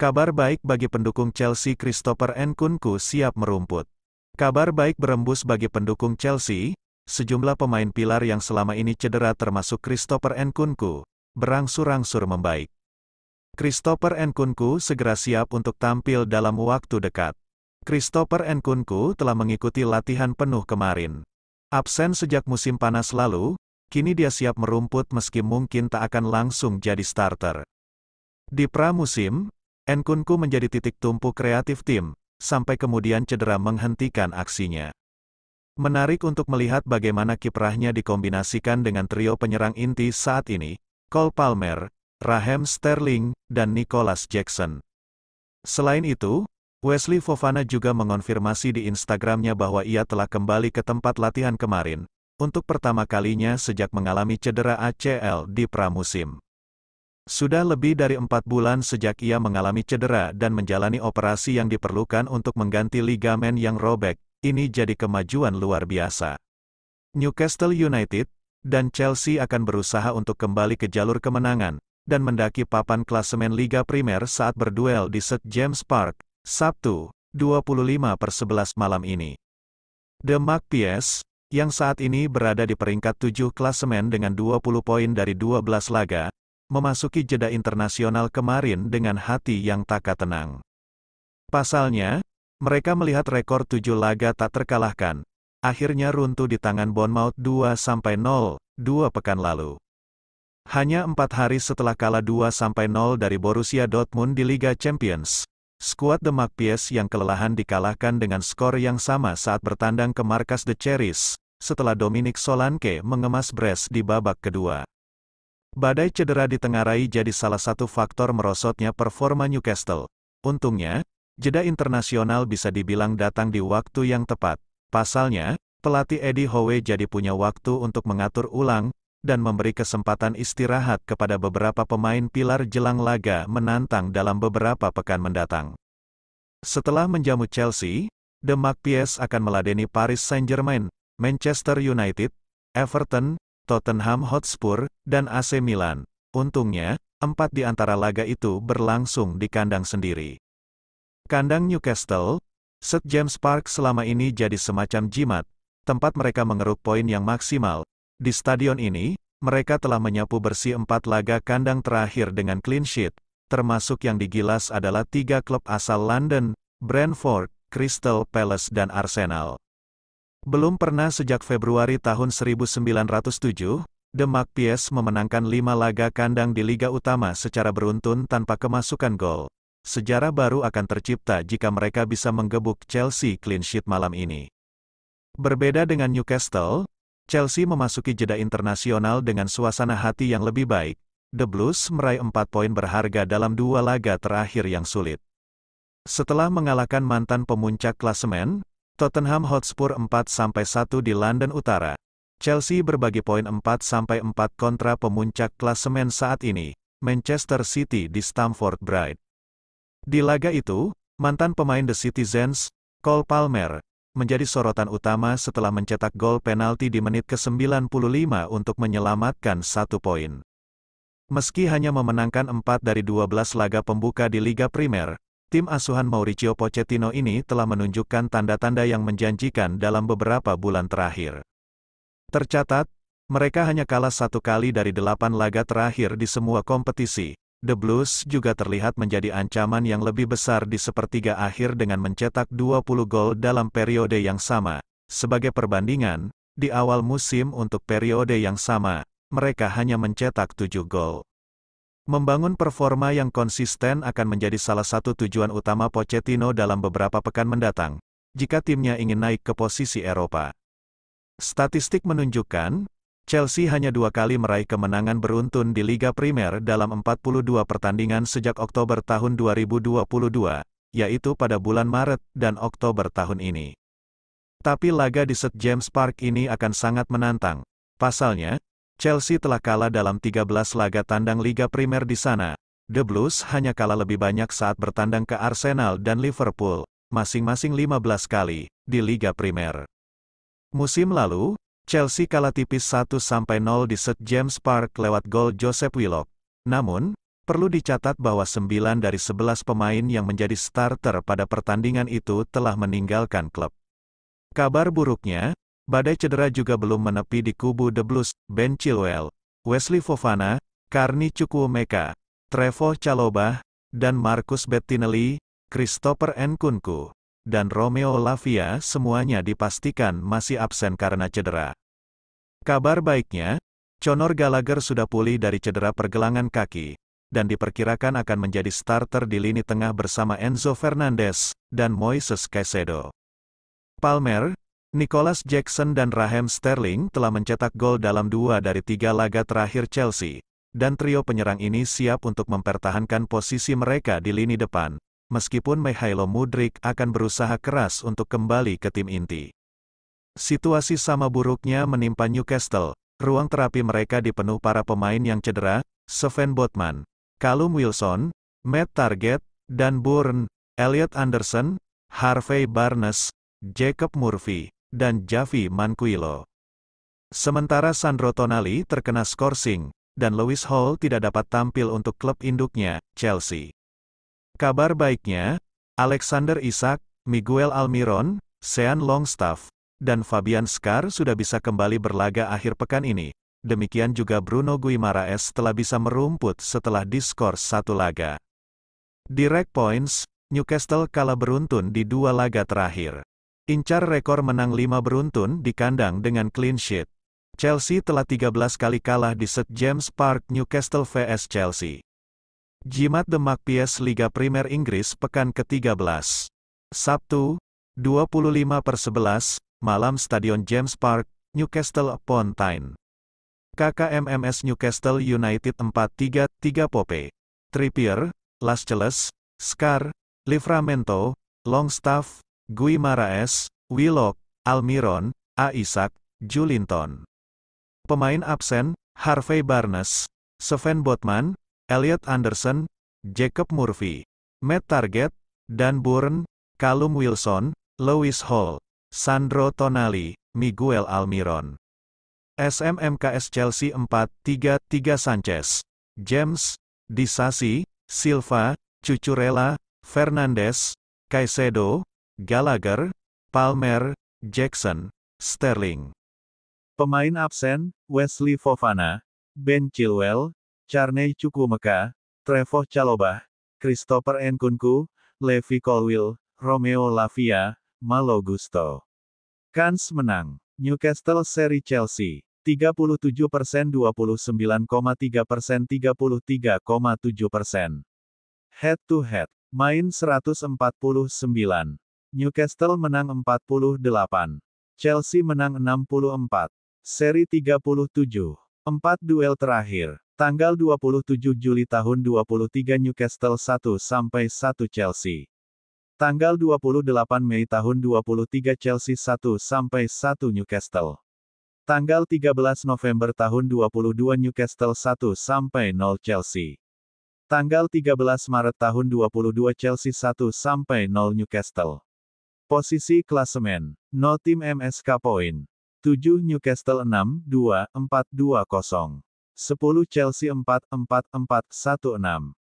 Kabar baik bagi pendukung Chelsea Christopher Nkunku siap merumput. Kabar baik berembus bagi pendukung Chelsea, sejumlah pemain pilar yang selama ini cedera termasuk Christopher Nkunku, berangsur-angsur membaik. Christopher Nkunku segera siap untuk tampil dalam waktu dekat. Christopher Nkunku telah mengikuti latihan penuh kemarin. Absen sejak musim panas lalu, kini dia siap merumput meski mungkin tak akan langsung jadi starter. Di pramusim, Enkunku menjadi titik tumpu kreatif tim, sampai kemudian cedera menghentikan aksinya. Menarik untuk melihat bagaimana kiprahnya dikombinasikan dengan trio penyerang inti saat ini, Cole Palmer, Raheem Sterling, dan Nicholas Jackson. Selain itu, Wesley Fofana juga mengonfirmasi di Instagramnya bahwa ia telah kembali ke tempat latihan kemarin, untuk pertama kalinya sejak mengalami cedera ACL di pramusim. Sudah lebih dari empat bulan sejak ia mengalami cedera dan menjalani operasi yang diperlukan untuk mengganti ligamen yang robek, ini jadi kemajuan luar biasa. Newcastle United dan Chelsea akan berusaha untuk kembali ke jalur kemenangan dan mendaki papan klasemen Liga Primer saat berduel di St James Park, Sabtu, 25 per 11 malam ini. The Magpies, yang saat ini berada di peringkat 7 klasemen dengan 20 poin dari 12 laga, memasuki jeda internasional kemarin dengan hati yang tak tenang. Pasalnya, mereka melihat rekor tujuh laga tak terkalahkan, akhirnya runtuh di tangan Bournemouth 2-0, dua pekan lalu. Hanya empat hari setelah kalah 2-0 dari Borussia Dortmund di Liga Champions, skuad Demak Pies yang kelelahan dikalahkan dengan skor yang sama saat bertandang ke markas The Cherries, setelah Dominic Solanke mengemas Brest di babak kedua. Badai cedera di ditengarai jadi salah satu faktor merosotnya performa Newcastle. Untungnya, jeda internasional bisa dibilang datang di waktu yang tepat. Pasalnya, pelatih Eddie Howe jadi punya waktu untuk mengatur ulang, dan memberi kesempatan istirahat kepada beberapa pemain pilar jelang laga menantang dalam beberapa pekan mendatang. Setelah menjamu Chelsea, The Magpies akan meladeni Paris Saint-Germain, Manchester United, Everton, Tottenham Hotspur, dan AC Milan. Untungnya, empat di antara laga itu berlangsung di kandang sendiri. Kandang Newcastle, St. James Park selama ini jadi semacam jimat, tempat mereka mengeruk poin yang maksimal. Di stadion ini, mereka telah menyapu bersih empat laga kandang terakhir dengan clean sheet, termasuk yang digilas adalah tiga klub asal London, Brentford, Crystal Palace dan Arsenal. Belum pernah sejak Februari tahun 1907, Demak Pies memenangkan lima laga kandang di Liga Utama secara beruntun tanpa kemasukan gol. Sejarah baru akan tercipta jika mereka bisa menggebuk Chelsea clean sheet malam ini. Berbeda dengan Newcastle, Chelsea memasuki jeda internasional dengan suasana hati yang lebih baik. The Blues meraih empat poin berharga dalam dua laga terakhir yang sulit. Setelah mengalahkan mantan pemuncak klasemen, Tottenham Hotspur 4-1 di London Utara. Chelsea berbagi poin 4-4 kontra pemuncak klasemen saat ini, Manchester City di Stamford Bridge. Di laga itu, mantan pemain The Citizens, Cole Palmer, menjadi sorotan utama setelah mencetak gol penalti di menit ke-95 untuk menyelamatkan satu poin. Meski hanya memenangkan 4 dari 12 laga pembuka di Liga Primer, Tim asuhan Mauricio Pochettino ini telah menunjukkan tanda-tanda yang menjanjikan dalam beberapa bulan terakhir. Tercatat, mereka hanya kalah satu kali dari delapan laga terakhir di semua kompetisi. The Blues juga terlihat menjadi ancaman yang lebih besar di sepertiga akhir dengan mencetak 20 gol dalam periode yang sama. Sebagai perbandingan, di awal musim untuk periode yang sama, mereka hanya mencetak 7 gol. Membangun performa yang konsisten akan menjadi salah satu tujuan utama Pochettino dalam beberapa pekan mendatang, jika timnya ingin naik ke posisi Eropa. Statistik menunjukkan, Chelsea hanya dua kali meraih kemenangan beruntun di Liga Primer dalam 42 pertandingan sejak Oktober tahun 2022, yaitu pada bulan Maret dan Oktober tahun ini. Tapi laga di St. James Park ini akan sangat menantang. Pasalnya, Chelsea telah kalah dalam 13 laga tandang Liga Primer di sana. The Blues hanya kalah lebih banyak saat bertandang ke Arsenal dan Liverpool, masing-masing 15 kali, di Liga Primer. Musim lalu, Chelsea kalah tipis 1-0 di St. James Park lewat gol Joseph Willock. Namun, perlu dicatat bahwa 9 dari 11 pemain yang menjadi starter pada pertandingan itu telah meninggalkan klub. Kabar buruknya, Badai cedera juga belum menepi di kubu The Blues, Ben Chilwell, Wesley Fofana, Karni Cukumeka, Trevor Chalobah, dan Marcus Bettinelli, Christopher Nkunku, dan Romeo Lavia semuanya dipastikan masih absen karena cedera. Kabar baiknya, Conor Gallagher sudah pulih dari cedera pergelangan kaki, dan diperkirakan akan menjadi starter di lini tengah bersama Enzo Fernandez dan Moises Caicedo. Palmer, Nicholas Jackson dan Raheem Sterling telah mencetak gol dalam dua dari tiga laga terakhir Chelsea, dan trio penyerang ini siap untuk mempertahankan posisi mereka di lini depan, meskipun Mihailo Mudrik akan berusaha keras untuk kembali ke tim inti. Situasi sama buruknya menimpa Newcastle, ruang terapi mereka dipenuh para pemain yang cedera, Sven Botman, Callum Wilson, Matt Target, dan Bourne, Elliot Anderson, Harvey Barnes, Jacob Murphy, dan Javi Manquillo. Sementara Sandro Tonali terkena skorsing, dan Lewis Hall tidak dapat tampil untuk klub induknya, Chelsea. Kabar baiknya, Alexander Isak, Miguel Almiron, Sean Longstaff, dan Fabian Skar sudah bisa kembali berlaga akhir pekan ini. Demikian juga Bruno Guimaraes telah bisa merumput setelah diskor satu laga. Direct points, Newcastle kalah beruntun di dua laga terakhir. Incar rekor menang 5 beruntun di kandang dengan clean sheet. Chelsea telah 13 kali kalah di St James Park Newcastle vs Chelsea. Jimat The Magpies Liga Primer Inggris pekan ke-13. Sabtu, 25 per 11, malam Stadion James Park, Newcastle upon Tyne. KKMMS Newcastle United 4-3, 3 Pope, Trippier, Lascelles, Scar, Livramento, Longstaff, Guimaraes, Willock, Almiron, A. Isaac, Julinton. Pemain absen, Harvey Barnes, Sven Botman, Elliot Anderson, Jacob Murphy, Matt Target, Dan Burn, Callum Wilson, Lewis Hall, Sandro Tonali, Miguel Almiron. SMMKS Chelsea 4-3-3 Sanchez, James, Disasi, Silva, Cucurella, Fernandes, Caicedo, Gallagher, Palmer, Jackson, Sterling. Pemain absen, Wesley Fofana, Ben Chilwell, Charney Cukumeka, Trevor Chalobah, Christopher Nkunku, Levi Colwill, Romeo Lavia, Malo Gusto. Kans menang. Newcastle seri Chelsea. 37 persen 29,3 persen 33,7 persen. Head to head. Main 149. Newcastle menang 48. Chelsea menang 64. Seri 37. 4 duel terakhir. Tanggal 27 Juli tahun 23 Newcastle 1 sampai 1 Chelsea. Tanggal 28 Mei tahun 23 Chelsea 1 sampai 1 Newcastle. Tanggal 13 November tahun 22 Newcastle 1 sampai 0 Chelsea. Tanggal 13 Maret tahun 22 Chelsea 1 sampai 0 Newcastle. Posisi klasemen. No tim MSK poin. 7 Newcastle 6, 2, 4, 2, 0. 10 Chelsea 4, 4, 4, 1, 6.